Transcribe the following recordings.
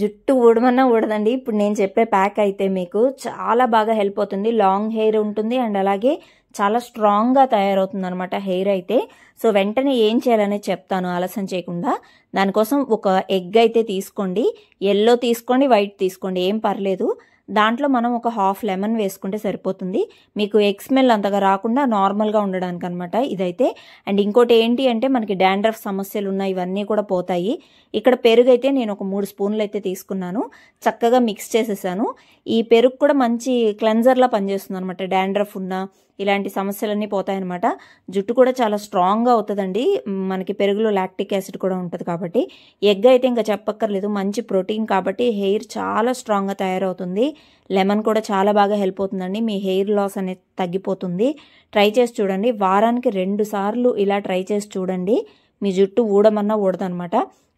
జుట్టు ఊడమన్నా ఊడదండి ఇప్పుడు నేను చెప్పే ప్యాక్ అయితే మీకు చాలా బాగా హెల్ప్ అవుతుంది లాంగ్ హెయిర్ ఉంటుంది అండ్ అలాగే చాలా స్ట్రాంగ్గా తయారవుతుంది అనమాట హెయిర్ అయితే సో వెంటనే ఏం చేయాలనే చెప్తాను ఆలస్యం చేయకుండా దానికోసం ఒక ఎగ్ అయితే తీసుకోండి ఎల్లో తీసుకోండి వైట్ తీసుకోండి ఏం పర్లేదు దాంట్లో మనం ఒక హాఫ్ లెమన్ వేసుకుంటే సరిపోతుంది మీకు ఎగ్ స్మెల్ అంతగా రాకుండా నార్మల్గా ఉండడానికి అనమాట ఇదైతే అండ్ ఇంకోటి ఏంటి అంటే మనకి డాండ్రఫ్ సమస్యలు ఉన్నాయి ఇవన్నీ కూడా పోతాయి ఇక్కడ పెరుగు అయితే నేను ఒక మూడు స్పూన్లు అయితే తీసుకున్నాను చక్కగా మిక్స్ చేసేసాను ఈ పెరుగు కూడా మంచి క్లెన్జర్లా పనిచేస్తుంది అనమాట డాండ్రఫ్ ఉన్న ఇలాంటి సమస్యలన్నీ పోతాయన్నమాట జుట్టు కూడా చాలా స్ట్రాంగ్గా అవుతుందండి మనకి పెరుగులో లాక్టిక్ యాసిడ్ కూడా ఉంటుంది కాబట్టి ఎగ్ అయితే ఇంకా చెప్పక్కర్లేదు మంచి ప్రోటీన్ కాబట్టి హెయిర్ చాలా స్ట్రాంగ్గా తయారవుతుంది లెమన్ కూడా చాలా బాగా హెల్ప్ అవుతుందండి మీ హెయిర్ లాస్ అనేది తగ్గిపోతుంది ట్రై చేసి చూడండి వారానికి రెండు సార్లు ఇలా ట్రై చేసి చూడండి మీ జుట్టు ఊడమన్నా ఊడదనమాట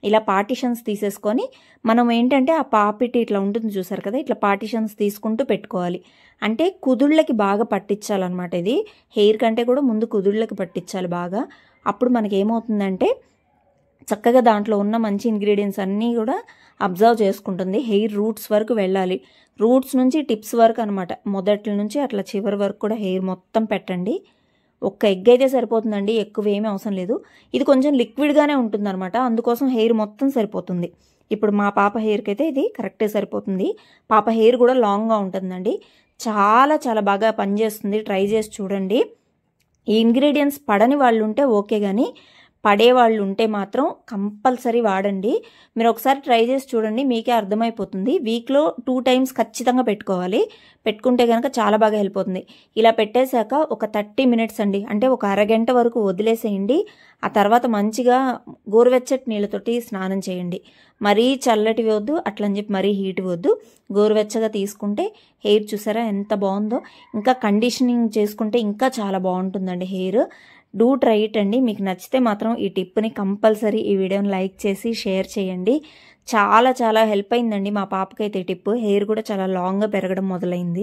ఇలా పార్టిషన్స్ తీసేసుకొని మనం ఏంటంటే ఆ పాపిటి ఇట్లా ఉంటుంది చూసారు కదా ఇట్లా పార్టిషన్స్ తీసుకుంటూ పెట్టుకోవాలి అంటే కుదుళ్ళకి బాగా పట్టించాలన్నమాట ఇది హెయిర్ కంటే కూడా ముందు కుదుళ్ళకి పట్టించాలి బాగా అప్పుడు మనకి ఏమవుతుందంటే చక్కగా దాంట్లో ఉన్న మంచి ఇంగ్రీడియంట్స్ అన్నీ కూడా అబ్జర్వ్ చేసుకుంటుంది హెయిర్ రూట్స్ వరకు వెళ్ళాలి రూట్స్ నుంచి టిప్స్ వరకు అనమాట మొదటి నుంచి అట్లా చివరి వరకు కూడా హెయిర్ మొత్తం పెట్టండి ఒక్క ఎగ్ అయితే సరిపోతుందండి ఎక్కువ ఏమీ అవసరం లేదు ఇది కొంచెం లిక్విడ్గానే ఉంటుంది అనమాట అందుకోసం హెయిర్ మొత్తం సరిపోతుంది ఇప్పుడు మా పాప హెయిర్కి అయితే ఇది కరెక్టే సరిపోతుంది పాప హెయిర్ కూడా లాంగ్గా ఉంటుందండి చాలా చాలా బాగా పనిచేస్తుంది ట్రై చేసి చూడండి ఈ ఇంగ్రీడియంట్స్ పడని వాళ్ళు ఉంటే ఓకే కానీ పడేవాళ్ళు ఉంటే మాత్రం కంపల్సరీ వాడండి మీరు ఒకసారి ట్రై చేసి చూడండి మీకే అర్థమైపోతుంది వీక్లో టూ టైమ్స్ ఖచ్చితంగా పెట్టుకోవాలి పెట్టుకుంటే కనుక చాలా బాగా హెల్ప్ అవుతుంది ఇలా పెట్టేశాక ఒక థర్టీ మినిట్స్ అండి అంటే ఒక అరగంట వరకు వదిలేసేయండి ఆ తర్వాత మంచిగా గోరువెచ్చటి నీళ్ళతోటి స్నానం చేయండి మరీ చల్లటివి వద్దు అట్లని చెప్పి మరీ హీట్ వద్దు గోరువెచ్చగా తీసుకుంటే హెయిర్ చూసారా ఎంత బాగుందో ఇంకా కండిషనింగ్ చేసుకుంటే ఇంకా చాలా బాగుంటుందండి హెయిర్ డూ ట్రై ఇట్ అండి మీకు నచ్చితే మాత్రం ఈ టిప్ని కంపల్సరీ ఈ వీడియోని లైక్ చేసి షేర్ చేయండి చాలా చాలా హెల్ప్ అయిందండి మా పాపకైతే టిప్ హెయిర్ కూడా చాలా లాంగ్గా పెరగడం మొదలైంది